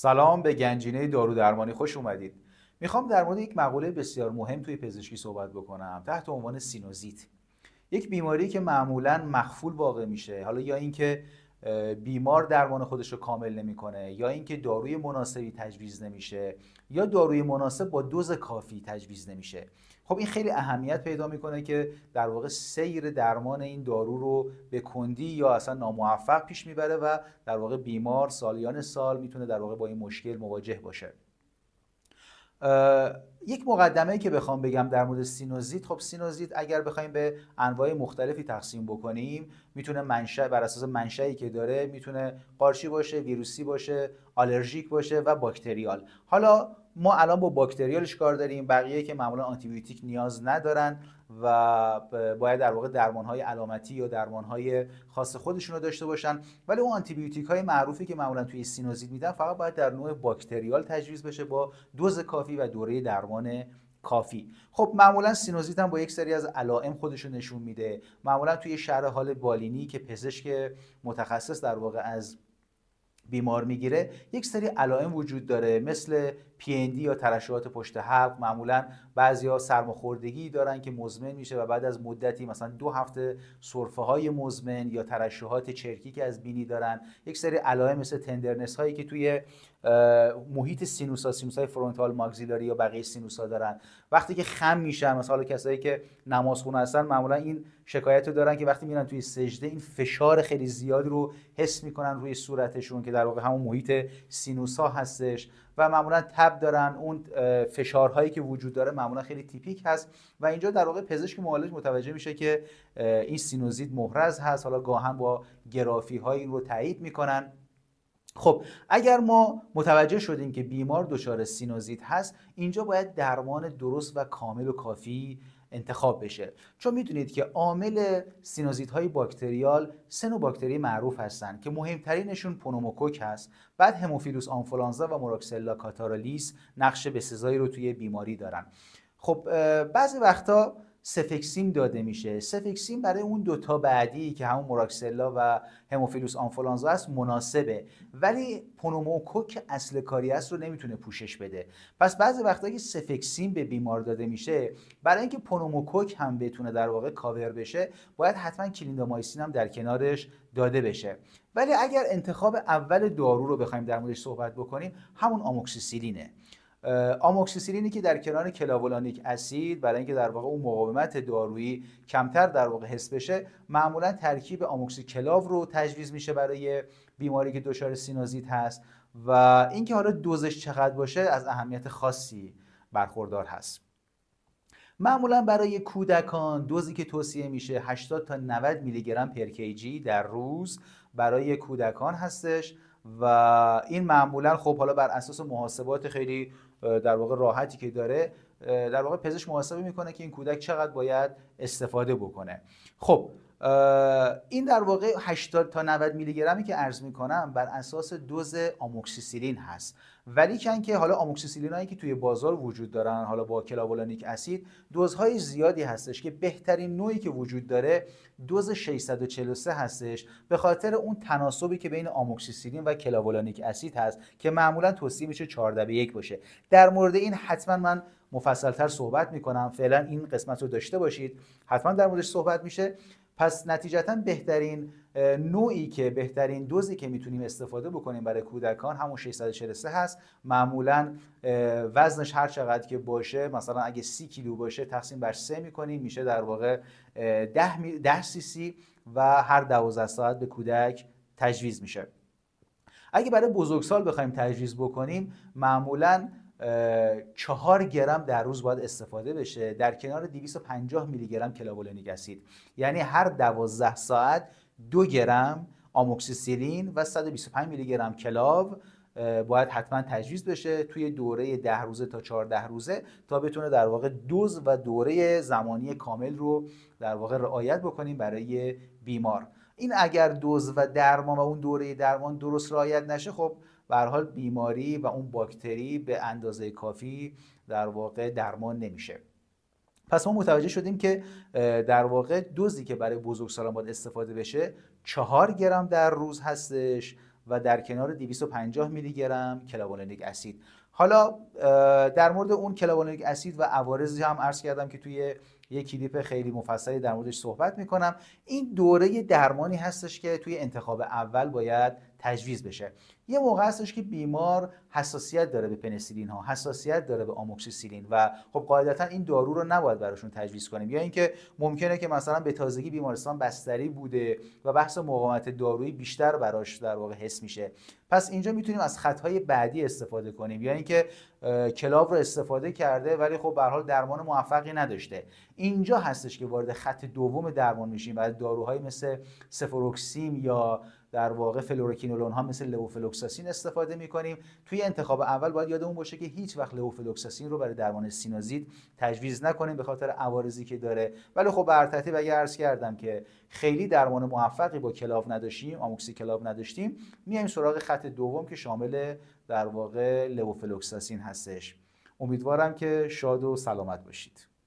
سلام به گنجینه دارو درمانی خوش اومدید میخوام در مورد یک مقوله بسیار مهم توی پزشکی صحبت بکنم تحت عنوان سینوزیت یک بیماری که معمولا مخفول واقع میشه حالا یا اینکه بیمار درمان خودش رو کامل نمیکنه یا اینکه داروی مناسبی تجویز نمیشه یا داروی مناسب با دوز کافی تجویز نمیشه خب این خیلی اهمیت پیدا میکنه که در واقع سیر درمان این دارو رو به کندی یا اصلا ناموفق پیش میبره و در واقع بیمار سالیان سال میتونه در واقع با این مشکل مواجه باشه یک مقدمه که بخوام بگم در مورد سینوزیت خب سینوزیت اگر بخوایم به انواع مختلفی تقسیم بکنیم میتونه منشأ بر اساس منشأی که داره میتونه قارچی باشه ویروسی باشه آلرژیک باشه و باکتریال حالا ما الان با باکتریالش کار داریم بقیه که معمولا آنتیبیوتیک نیاز ندارن و باید در واقع درمان های علامتی یا درمان های خاص خودشون رو داشته باشن ولی اون آنتیبیوتیک های معروفی که معمولا توی سینوزید میدن فقط باید در نوع باکتریال تجویز بشه با دوز کافی و دوره درمان کافی خب معمولا سینوزیت هم با یک سری از علائم خودشون نشون میده معمولا توی شهر حال بالینی که پزشک متخصص در واقع از بیمار میگیره یک سری علائم وجود داره مثل دی یا ترشحات پشت حلق معمولا بعضیا سرماخوردگی دارن که مزمن میشه و بعد از مدتی مثلا دو هفته سرفه های مزمن یا ترشحات چرکی که از بینی دارن یک سری علائم مثل تندرنس هایی که توی محیط سینوسا ها های فرونتال ماگزیلاری یا بقیه سینوسا دارن وقتی که خم میشن مثلا کسایی که نمازخونه هستن معمولا این شکایت رو دارن که وقتی میرن توی سجده این فشار خیلی زیادی رو حس میکنن روی صورتشون که در واقع همون محیط سینوسا هستش و معمولا تب دارن اون فشارهایی که وجود داره معمولا خیلی تیپیک هست و اینجا در واقع پزشک معالج متوجه میشه که این سینوزیت محرز هست حالا گاهن با گرافی های این رو تایید میکنن خب اگر ما متوجه شدیم که بیمار دچار سینوزیت هست اینجا باید درمان درست و کامل و کافی انتخاب بشه چون میدونید که عامل سینوزیت های باکتریال سنو باکتری معروف هستند که مهمترینشون پونوموکوک هست بعد هموفیلوس آنفولانزا و موراکسلا کاتارالیس نقش بسزایی رو توی بیماری دارن خب بعضی وقتا سفکسیم داده میشه سفکسیم برای اون دوتا بعدی که همون موراکسلا و هموفیلوس آنفولانزا است مناسبه ولی پنوموکوک اصل کاری است رو نمیتونه پوشش بده پس بعضی وقتا که سفکسیم به بیمار داده میشه برای اینکه پنوموکوک هم بتونه در واقع کاور بشه باید حتما کلیندامایسین هم در کنارش داده بشه ولی اگر انتخاب اول دارو رو بخوایم در موردش صحبت بکنیم همون آموکسیسیلینه آموکسیسیلینی که در کنار کلاولانیک اسید برای اینکه در واقع اون مقاومت دارویی کمتر در واقع حس بشه معمولا ترکیب آموکسی کلاو رو تجویز میشه برای بیماری که دچار سینوزیت هست و اینکه حالا دوزش چقدر باشه از اهمیت خاصی برخوردار هست معمولا برای کودکان دوزی که توصیه میشه 80 تا 90 میلی گرم پر در روز برای کودکان هستش و این معمولا خب حالا بر اساس محاسبات خیلی در واقع راحتی که داره در واقع پزشک محاسبه میکنه که این کودک چقدر باید استفاده بکنه خب این در واقع 80 تا 90 میلی گرمی که عرض میکنم بر اساس دوز آموکسیسیلین هست ولی کن که حالا آموکسیسیلین هایی که توی بازار وجود دارن حالا با کلاولانیک اسید دوزهای زیادی هستش که بهترین نوعی که وجود داره دوز 643 هستش به خاطر اون تناسبی که بین آموکسیسیلین و کلاولانیک اسید هست که معمولا توصیه میشه 14 به 1 باشه در مورد این حتما من مفصلتر صحبت میکنم فعلا این قسمت رو داشته باشید حتما در موردش صحبت میشه پس نتیجتا بهترین نوعی که بهترین دوزی که میتونیم استفاده بکنیم برای کودکان همون 643 هست معمولا وزنش هر چقدر که باشه مثلا اگه 30 کیلو باشه تقسیم بر 3 میکنیم میشه در واقع 10 10 سی سی و هر 12 ساعت به کودک تجویز میشه اگه برای بزرگسال بخوایم تجویز بکنیم معمولا چهار گرم در روز باید استفاده بشه در کنار 250 میلی گرم کلاولونیک اسید یعنی هر 12 ساعت دو گرم آموکسیسیلین و 125 میلی گرم کلاو باید حتما تجویز بشه توی دوره 10 روزه تا 14 روزه تا بتونه در واقع دوز و دوره زمانی کامل رو در واقع رعایت بکنیم برای بیمار این اگر دوز و درمان و اون دوره درمان درست رعایت نشه خب به حال بیماری و اون باکتری به اندازه کافی در واقع درمان نمیشه پس ما متوجه شدیم که در واقع دوزی که برای بزرگسالان باید استفاده بشه چهار گرم در روز هستش و در کنار 250 میلی گرم کلاوانونیک اسید حالا در مورد اون کلاوانونیک اسید و عوارضی هم عرض کردم که توی یک کلیپ خیلی مفصلی در موردش صحبت میکنم این دوره درمانی هستش که توی انتخاب اول باید تجویز بشه یه موقع هستش که بیمار حساسیت داره به پنسیلین ها حساسیت داره به آموکسیسیلین و خب قاعدتا این دارو رو نباید براشون تجویز کنیم یا اینکه ممکنه که مثلا به تازگی بیمارستان بستری بوده و بحث مقاومت دارویی بیشتر براش در واقع حس میشه پس اینجا میتونیم از خطهای بعدی استفاده کنیم یا اینکه کلاو رو استفاده کرده ولی خب به حال درمان موفقی نداشته اینجا هستش که وارد خط دوم درمان میشیم و داروهایی مثل سفروکسیم یا در واقع فلوروکینولون ها مثل لوفلوکساسین استفاده می کنیم توی انتخاب اول باید یادمون باشه که هیچ وقت لوفلوکساسین رو برای درمان سینوزیت تجویز نکنیم به خاطر عوارضی که داره ولی خب بر ترتیب اگه عرض کردم که خیلی درمان موفقی با کلاف نداشتیم آموکسی کلاو نداشتیم میایم سراغ خط دوم که شامل در واقع لوفلوکساسین هستش امیدوارم که شاد و سلامت باشید